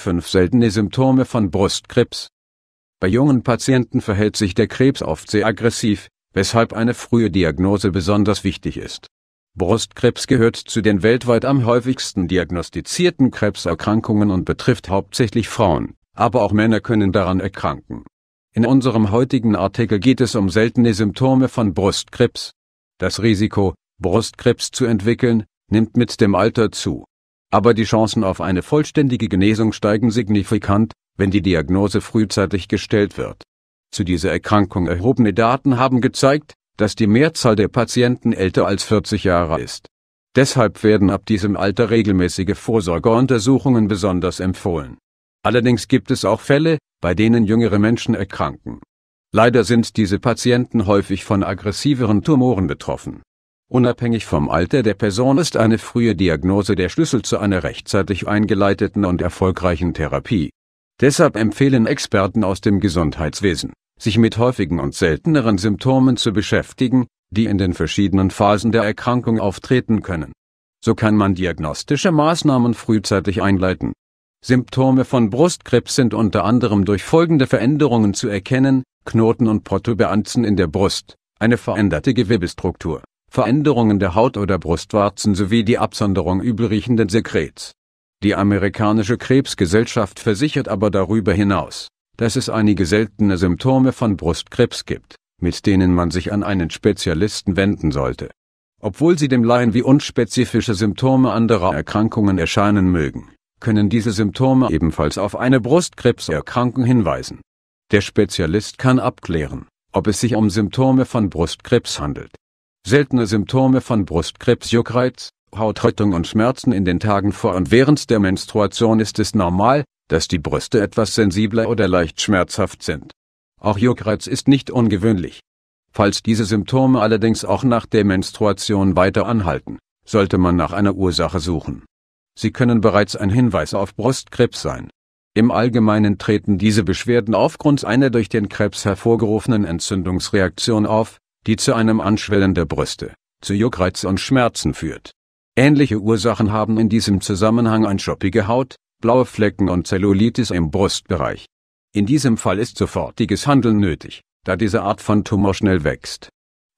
5 seltene Symptome von Brustkrebs. Bei jungen Patienten verhält sich der Krebs oft sehr aggressiv, weshalb eine frühe Diagnose besonders wichtig ist. Brustkrebs gehört zu den weltweit am häufigsten diagnostizierten Krebserkrankungen und betrifft hauptsächlich Frauen, aber auch Männer können daran erkranken. In unserem heutigen Artikel geht es um seltene Symptome von Brustkrebs. Das Risiko, Brustkrebs zu entwickeln, nimmt mit dem Alter zu aber die Chancen auf eine vollständige Genesung steigen signifikant, wenn die Diagnose frühzeitig gestellt wird. Zu dieser Erkrankung erhobene Daten haben gezeigt, dass die Mehrzahl der Patienten älter als 40 Jahre ist. Deshalb werden ab diesem Alter regelmäßige Vorsorgeuntersuchungen besonders empfohlen. Allerdings gibt es auch Fälle, bei denen jüngere Menschen erkranken. Leider sind diese Patienten häufig von aggressiveren Tumoren betroffen Unabhängig vom Alter der Person ist eine frühe Diagnose der Schlüssel zu einer rechtzeitig eingeleiteten und erfolgreichen Therapie. Deshalb empfehlen Experten aus dem Gesundheitswesen, sich mit häufigen und selteneren Symptomen zu beschäftigen, die in den verschiedenen Phasen der Erkrankung auftreten können. So kann man diagnostische Maßnahmen frühzeitig einleiten. Symptome von Brustkrebs sind unter anderem durch folgende Veränderungen zu erkennen, Knoten und Protuberanzen in der Brust, eine veränderte Gewebestruktur, Veränderungen der Haut oder Brustwarzen sowie die Absonderung übelriechenden Sekrets. Die amerikanische Krebsgesellschaft versichert aber darüber hinaus, dass es einige seltene Symptome von Brustkrebs gibt, mit denen man sich an einen Spezialisten wenden sollte. Obwohl sie dem Laien wie unspezifische Symptome anderer Erkrankungen erscheinen mögen, können diese Symptome ebenfalls auf eine Brustkrebserkrankung hinweisen. Der Spezialist kann abklären, ob es sich um Symptome von Brustkrebs handelt Seltene Symptome von Brustkrebs Juckreiz, Hautrötung und Schmerzen in den Tagen vor und während der Menstruation ist es normal, dass die Brüste etwas sensibler oder leicht schmerzhaft sind. Auch Juckreiz ist nicht ungewöhnlich. Falls diese Symptome allerdings auch nach der Menstruation weiter anhalten, sollte man nach einer Ursache suchen. Sie können bereits ein Hinweis auf Brustkrebs sein. Im Allgemeinen treten diese Beschwerden aufgrund einer durch den Krebs hervorgerufenen Entzündungsreaktion auf, die zu einem Anschwellen der Brüste, zu Juckreiz und Schmerzen führt. Ähnliche Ursachen haben in diesem Zusammenhang ein anschoppige Haut, blaue Flecken und Zellulitis im Brustbereich. In diesem Fall ist sofortiges Handeln nötig, da diese Art von Tumor schnell wächst.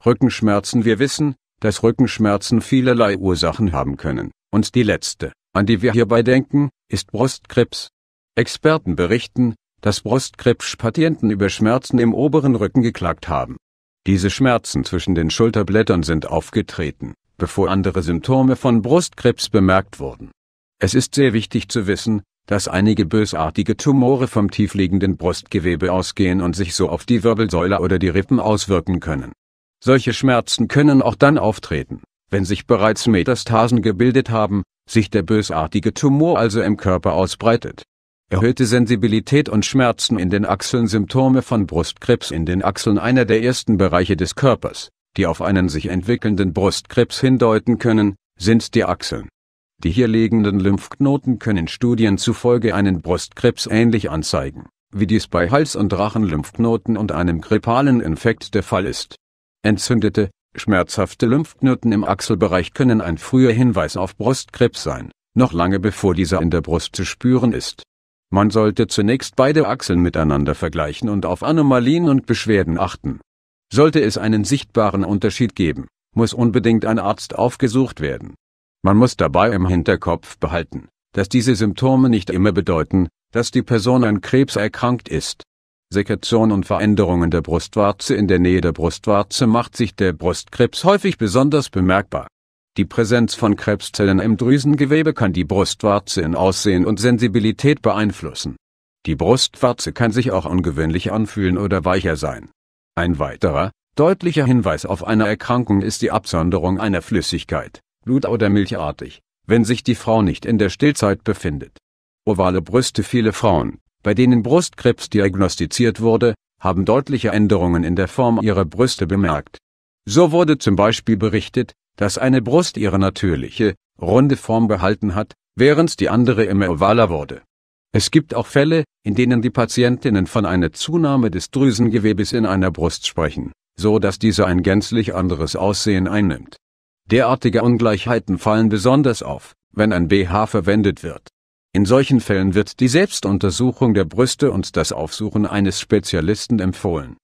Rückenschmerzen Wir wissen, dass Rückenschmerzen vielerlei Ursachen haben können, und die letzte, an die wir hierbei denken, ist Brustkrebs. Experten berichten, dass Brustkrebspatienten über Schmerzen im oberen Rücken geklagt haben diese Schmerzen zwischen den Schulterblättern sind aufgetreten, bevor andere Symptome von Brustkrebs bemerkt wurden. Es ist sehr wichtig zu wissen, dass einige bösartige Tumore vom tiefliegenden Brustgewebe ausgehen und sich so auf die Wirbelsäule oder die Rippen auswirken können. Solche Schmerzen können auch dann auftreten, wenn sich bereits Metastasen gebildet haben, sich der bösartige Tumor also im Körper ausbreitet erhöhte Sensibilität und Schmerzen in den Achseln Symptome von Brustkrebs in den Achseln einer der ersten Bereiche des Körpers, die auf einen sich entwickelnden Brustkrebs hindeuten können, sind die Achseln. Die hier liegenden Lymphknoten können Studien zufolge einen Brustkrebs ähnlich anzeigen, wie dies bei Hals- und Rachenlymphknoten und einem grippalen Infekt der Fall ist. Entzündete, schmerzhafte Lymphknoten im Achselbereich können ein früher Hinweis auf Brustkrebs sein, noch lange bevor dieser in der Brust zu spüren ist. Man sollte zunächst beide Achseln miteinander vergleichen und auf Anomalien und Beschwerden achten. Sollte es einen sichtbaren Unterschied geben, muss unbedingt ein Arzt aufgesucht werden. Man muss dabei im Hinterkopf behalten, dass diese Symptome nicht immer bedeuten, dass die Person an Krebs erkrankt ist. Sekretion und Veränderungen der Brustwarze in der Nähe der Brustwarze macht sich der Brustkrebs häufig besonders bemerkbar die Präsenz von Krebszellen im Drüsengewebe kann die Brustwarze in Aussehen und Sensibilität beeinflussen. Die Brustwarze kann sich auch ungewöhnlich anfühlen oder weicher sein. Ein weiterer, deutlicher Hinweis auf eine Erkrankung ist die Absonderung einer Flüssigkeit, Blut oder Milchartig, wenn sich die Frau nicht in der Stillzeit befindet. Ovale Brüste Viele Frauen, bei denen Brustkrebs diagnostiziert wurde, haben deutliche Änderungen in der Form ihrer Brüste bemerkt. So wurde zum Beispiel berichtet, dass eine Brust ihre natürliche, runde Form behalten hat, während die andere immer ovaler wurde. Es gibt auch Fälle, in denen die Patientinnen von einer Zunahme des Drüsengewebes in einer Brust sprechen, so dass diese ein gänzlich anderes Aussehen einnimmt. Derartige Ungleichheiten fallen besonders auf, wenn ein BH verwendet wird. In solchen Fällen wird die Selbstuntersuchung der Brüste und das Aufsuchen eines Spezialisten empfohlen